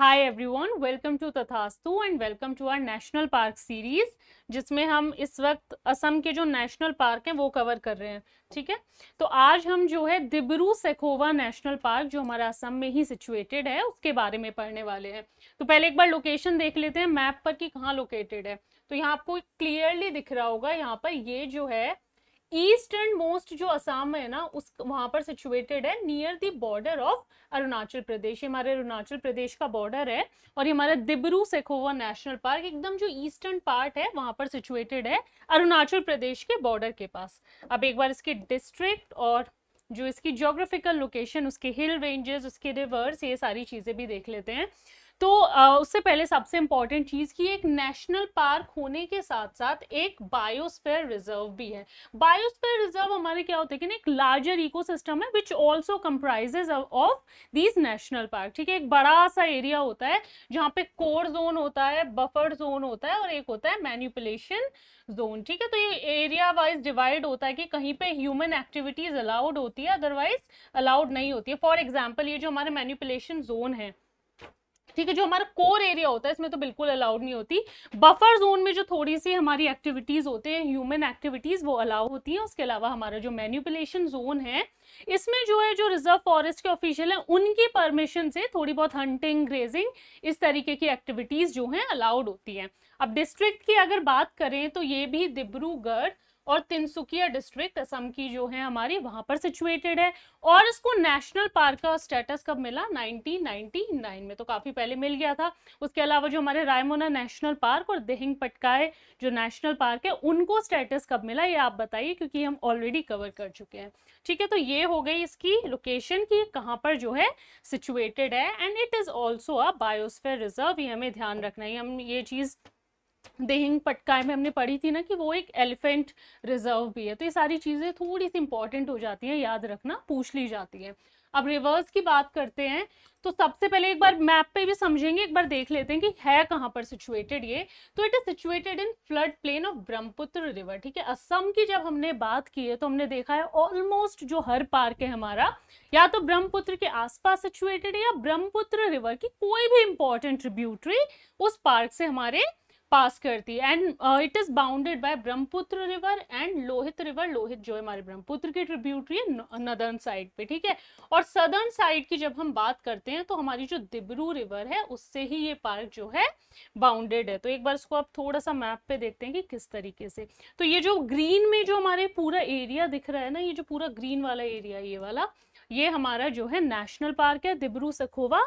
Hi everyone welcome to Tathastu and welcome to our national park series जिसमें हम इस वक्त असम के जो नेशनल पार्क हैं वो कवर कर रहे हैं ठीक है तो आज हम जो है दिब्रू सेखोवा नेशनल पार्क जो हमारा असम में ही सिचुएटेड है उसके बारे में पढ़ने वाले हैं तो पहले एक बार लोकेशन देख लेते हैं मैप पर कि कहाँ लोकेटेड है तो यहाँ आपको क्लियरली दिख रहा होगा यहाँ पर ये जो है ईस्टर्न मोस्ट जो असम है ना उस वहाँ पर सिचुएटेड है near the border of Arunachal Pradesh ये हमारे अरुणाचल प्रदेश का बॉर्डर है और ये हमारा दिबरू सेखोवा नेशनल पार्क एकदम जो ईस्टर्न पार्ट है वहाँ पर सिचुएटेड है अरुणाचल प्रदेश के बॉर्डर के पास अब एक बार इसके डिस्ट्रिक्ट और जो इसकी जोग्राफिकल लोकेशन उसके हिल रेंजेस उसके रिवर्स ये सारी चीज़ें भी देख लेते हैं तो आ, उससे पहले सबसे इम्पॉर्टेंट चीज़ कि एक नेशनल पार्क होने के साथ साथ एक बायोस्फेयर रिजर्व भी है बायोस्फेयर रिजर्व हमारे क्या होते हैं कि एक लार्जर इकोसिस्टम है which also comprises of these national park ठीक है एक बड़ा सा एरिया होता है जहाँ पे कोर जोन होता है बफर जोन होता है और एक होता है मैन्यूपुलेशन जोन ठीक है तो ये एरिया वाइज डिवाइड होता है कि कहीं पे ह्यूमन एक्टिविटीज अलाउड होती है अदरवाइज अलाउड नहीं होती है फॉर एग्जाम्पल ये जो हमारे मैन्यूपुलेशन जोन है ठीक है जो हमारा कोर एरिया होता है इसमें तो बिल्कुल अलाउड नहीं होती बफर जोन में जो थोड़ी सी हमारी एक्टिविटीज़ होते हैं ह्यूमन एक्टिविटीज़ वो अलाउ होती हैं उसके अलावा हमारा जो मैन्यूपुलेशन जोन है इसमें जो है जो रिजर्व फॉरेस्ट के ऑफिशियल हैं उनकी परमिशन से थोड़ी बहुत हंटिंग ग्रेजिंग इस तरीके की एक्टिविटीज़ जो हैं अलाउड होती हैं अब डिस्ट्रिक्ट की अगर बात करें तो ये भी डिब्रूगढ़ और तिनसुकिया डिस्ट्रिक्ट असम की जो है हमारी वहां पर सिचुएटेड है और इसको नेशनल पार्क का स्टेटस कब मिला 1999 में तो काफी पहले मिल गया था उसके अलावा जो हमारे रायमोना नेशनल पार्क और देहिंग पटकाय जो नेशनल पार्क है उनको स्टेटस कब मिला ये आप बताइए क्योंकि हम ऑलरेडी कवर कर चुके हैं ठीक है तो ये हो गई इसकी लोकेशन की कहाँ पर जो है सिचुएटेड है and it is also a biosphere reserve ये हमें ध्यान रखना है हम ये चीज़ देहिंग पटकाय में हमने पढ़ी थी ना कि वो एक एलिफेंट रिजर्व भी है तो ये सारी चीज़ें थोड़ी सी इंपॉर्टेंट हो जाती हैं याद रखना पूछ ली जाती है अब रिवर्स की बात करते हैं तो सबसे पहले एक बार मैप पे भी समझेंगे एक बार देख लेते हैं कि है कहाँ पर सिचुएटेड ये तो it is situated in flood plain of Brahmaputra river ठीक है असम की जब हमने बात की है तो हमने देखा है ऑलमोस्ट जो हर पार्क है हमारा या तो ब्रह्मपुत्र के आसपास सिचुएटेड है या ब्रह्मपुत्र रिवर की कोई भी इंपॉर्टेंट ट्रिब्यूटरी उस पार्क से हमारे पास करती है and it is bounded by Brahmaputra river and Lohit river Lohit जो है हमारे ब्रह्मपुत्र की ट्रिब्यूटरी है नदर्न साइड uh, पे ठीक है और सदर्न साइड की जब हम बात करते हैं तो हमारी जो दिब्रू रिवर है उससे ही ये पार्क जो है बाउंडेड है तो एक बार इसको आप थोड़ा सा मैप पे देखते हैं कि किस तरीके से तो ये जो ग्रीन में जो हमारे पूरा एरिया दिख रहा है ना ये जो पूरा ग्रीन वाला एरिया ये वाला ये हमारा जो है नेशनल पार्क है दिब्रू सखोवा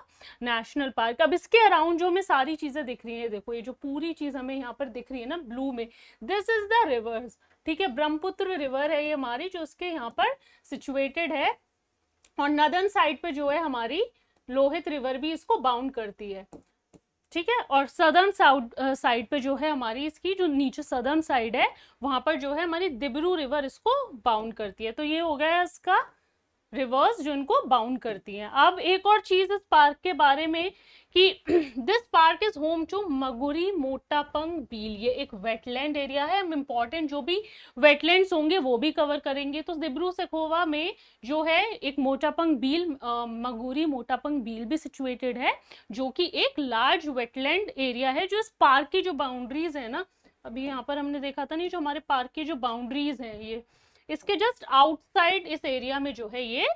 नेशनल पार्क अब इसके अराउंड जो हमें सारी चीज़ें दिख रही है देखो ये जो पूरी चीज़ हमें यहाँ पर दिख रही है ना ब्लू में दिस इज़ द रिवर्स ठीक है ब्रह्मपुत्र रिवर है ये हमारी जो उसके यहाँ पर सिचुएटेड है और नदन साइड पे जो है हमारी लोहित रिवर भी इसको बाउंड करती है ठीक है और सदर्न साउथ साइड पे जो है हमारी इसकी जो नीचे सदर्न साइड है वहां पर जो है हमारी दिब्रू रिवर इसको बाउंड करती है तो ये हो गया इसका रिवर्स जो इनको बाउंड करती हैं अब एक और चीज इस पार्क के बारे में कि this park is home to Maguri Motapung Beel ये एक वेटलैंड एरिया है हम इम्पॉर्टेंट जो भी वेटलैंड्स होंगे वो भी कवर करेंगे तो दिब्रू सखोवा में जो है एक मोटापंग बील मगुरी मोटापंग बील भी सिचुएटेड है जो कि एक लार्ज वेटलैंड एरिया है जो इस पार्क की जो बाउंड्रीज है ना अभी यहाँ पर हमने देखा था नहीं जो हमारे पार्क की जो बाउंड्रीज हैं ये इसके जस्ट आउटसाइड इस एरिया में जो है ये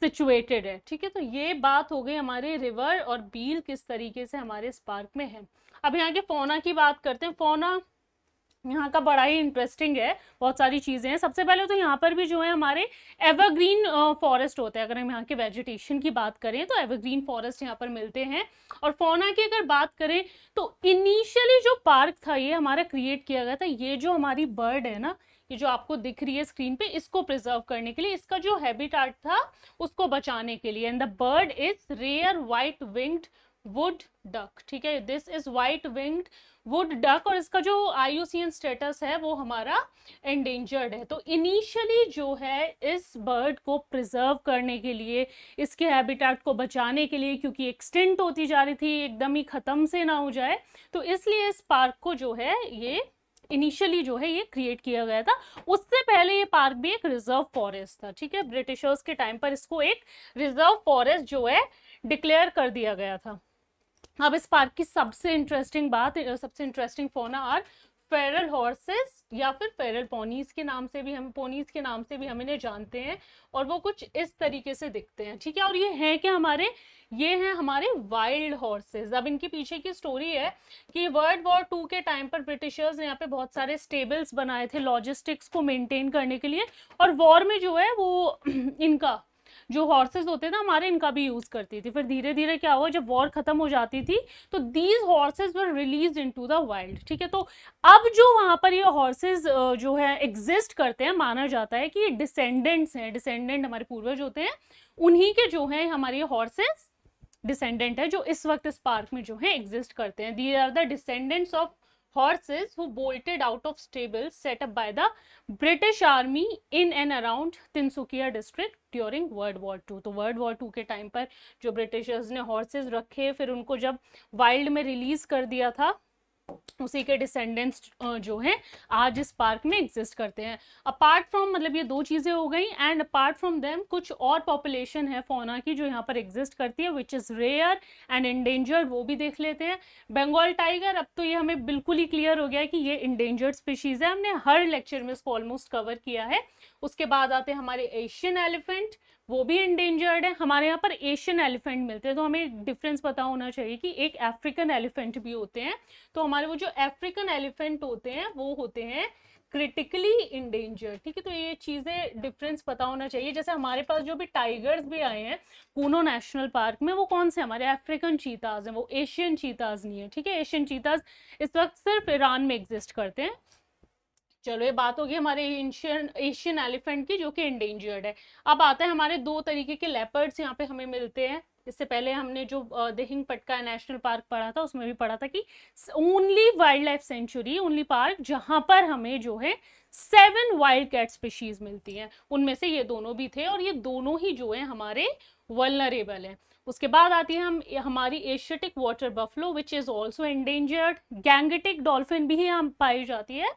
सिचुएटेड है ठीक है तो ये बात हो गई हमारे रिवर और बील किस तरीके से हमारे इस पार्क में है अब यहाँ के फोना की बात करते हैं फोना यहाँ का बड़ा ही इंटरेस्टिंग है बहुत सारी चीज़ें हैं सबसे पहले तो यहाँ पर भी जो है हमारे एवरग्रीन फॉरेस्ट होते हैं अगर हम यहाँ के वेजिटेशन की बात करें तो एवरग्रीन फॉरेस्ट यहाँ पर मिलते हैं और फोना की अगर बात करें तो इनिशियली जो पार्क था ये हमारा क्रिएट किया गया था ये जो हमारी बर्ड है ना ये जो आपको दिख रही है स्क्रीन पे इसको प्रिजर्व करने के लिए इसका जो हैबिटाट था उसको बचाने के लिए and the bird is rare white winged wood duck ठीक है this is white winged wood duck और इसका जो आई स्टेटस है वो हमारा एंडेंजर्ड है तो इनिशियली जो है इस बर्ड को प्रिजर्व करने के लिए इसके हैबिटेट को बचाने के लिए क्योंकि एक्सटेंट होती जा रही थी एकदम ही ख़त्म से ना हो जाए तो इसलिए इस पार्क को जो है ये इनिशियली जो है ये क्रिएट किया गया था उससे पहले ये पार्क भी एक रिजर्व फॉरेस्ट था ठीक है ब्रिटिशर्स के टाइम पर इसको एक रिजर्व फॉरेस्ट जो है डिक्लेयर कर दिया गया था अब इस पार्क की सबसे इंटरेस्टिंग बात सबसे इंटरेस्टिंग फोना आर फेरल हॉर्सेस या फिर फेरल पोनीज के नाम से भी हम पोनीज के नाम से भी हम इन्हें जानते हैं और वो कुछ इस तरीके से दिखते हैं ठीक है और ये है क्या हमारे ये हैं हमारे वाइल्ड हॉर्सेज अब इनके पीछे की स्टोरी है कि वर्ल्ड वॉर टू के टाइम पर ब्रिटिशर्स ने यहाँ पे बहुत सारे स्टेबल्स बनाए थे लॉजिस्टिक्स को मेंटेन करने के लिए और वॉर में जो है वो इनका जो हॉर्सेज होते थे हमारे इनका भी यूज़ करती थी फिर धीरे धीरे क्या हुआ जब वॉर ख़त्म हो जाती थी तो these horses were release into the world ठीक है तो अब जो वहाँ पर ये हॉर्सेज जो है एग्जिस्ट करते हैं माना जाता है कि ये डिसेंडेंट्स हैं डिसेंडेंट हमारे पूर्वज होते हैं उन्हीं के जो हैं हमारे हॉर्सेज डिसेंडेंट है जो इस वक्त इस पार्क में जो है एग्जिस्ट करते हैं they are the descendants of horses who bolted out of stables set up by the British army in and around Tinsukia district during World War II. तो World War II के time पर जो Britishers ने horses रखे फिर उनको जब wild में release कर दिया था उसी के डिसेंडेंट्स जो हैं आज इस पार्क में एग्जिस्ट करते हैं अपार्ट फ्रॉम मतलब ये दो चीज़ें हो गई एंड अपार्ट फ्रॉम देम कुछ और पॉपुलेशन है फोना की जो यहाँ पर एग्जिस्ट करती है which is rare and endangered वो भी देख लेते हैं बंगाल टाइगर अब तो ये हमें बिल्कुल ही क्लियर हो गया कि ये इंडेंजर्ड स्पीशीज़ है हमने हर लेक्चर में इसको ऑलमोस्ट कवर किया है उसके बाद आते हैं हमारे एशियन एलिफेंट वो भी इंडेंजर्ड है हमारे यहाँ पर एशियन एलिफेंट मिलते हैं तो हमें डिफरेंस पता होना चाहिए कि एक अफ्रीकन एलिफेंट भी होते हैं तो हमारे वो जो अफ्रीकन एलिफेंट होते हैं वो होते हैं क्रिटिकली इंडेंजर ठीक है तो ये चीज़ें डिफरेंस पता होना चाहिए जैसे हमारे पास जो भी टाइगर्स भी आए हैं पूनो नेशनल पार्क में वो कौन से हमारे अफ्रीकन चीताज हैं वो एशियन चीताज नहीं है ठीक है एशियन चीताज इस वक्त सिर्फ ईरान में एग्जिस्ट करते हैं चलो ये बात होगी हमारे एशियन एशियन एलिफेंट की जो कि इंडेंजर्ड है अब आते हैं हमारे दो तरीके के लेपर्ड्स यहाँ पे हमें मिलते हैं इससे पहले हमने जो दहिंग पटका नेशनल पार्क पढ़ा था उसमें भी पढ़ा था कि only wild life sanctuary only park जहाँ पर हमें जो है सेवन वाइल्ड कैट स्पीशीज मिलती हैं उनमें से ये दोनों भी थे और ये दोनों ही जो है हमारे वलनरेबल है उसके बाद आती है हम हमारी Asiatic water buffalo which is also endangered Gangetic dolphin भी यहाँ पाई जाती है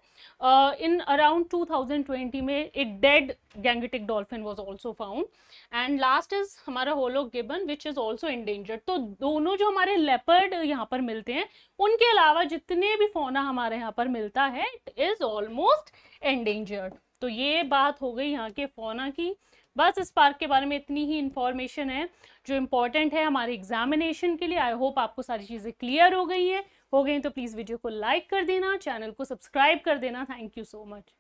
इन अराउंड 2020 में एक dead Gangetic dolphin was also found and last is हमारा hoolock gibbon which is also endangered तो दोनों जो हमारे लेपर्ड यहाँ पर मिलते हैं उनके अलावा जितने भी फोना हमारे यहाँ पर मिलता है इट इज़ ऑलमोस्ट एंडेंजर्ड तो ये बात हो गई यहाँ के फोना की बस इस पार्क के बारे में इतनी ही इन्फॉर्मेशन है जो इम्पॉर्टेंट है हमारे एग्जामिनेशन के लिए आई होप आपको सारी चीज़ें क्लियर हो गई हैं हो गई तो प्लीज़ वीडियो को लाइक कर देना चैनल को सब्सक्राइब कर देना थैंक यू सो मच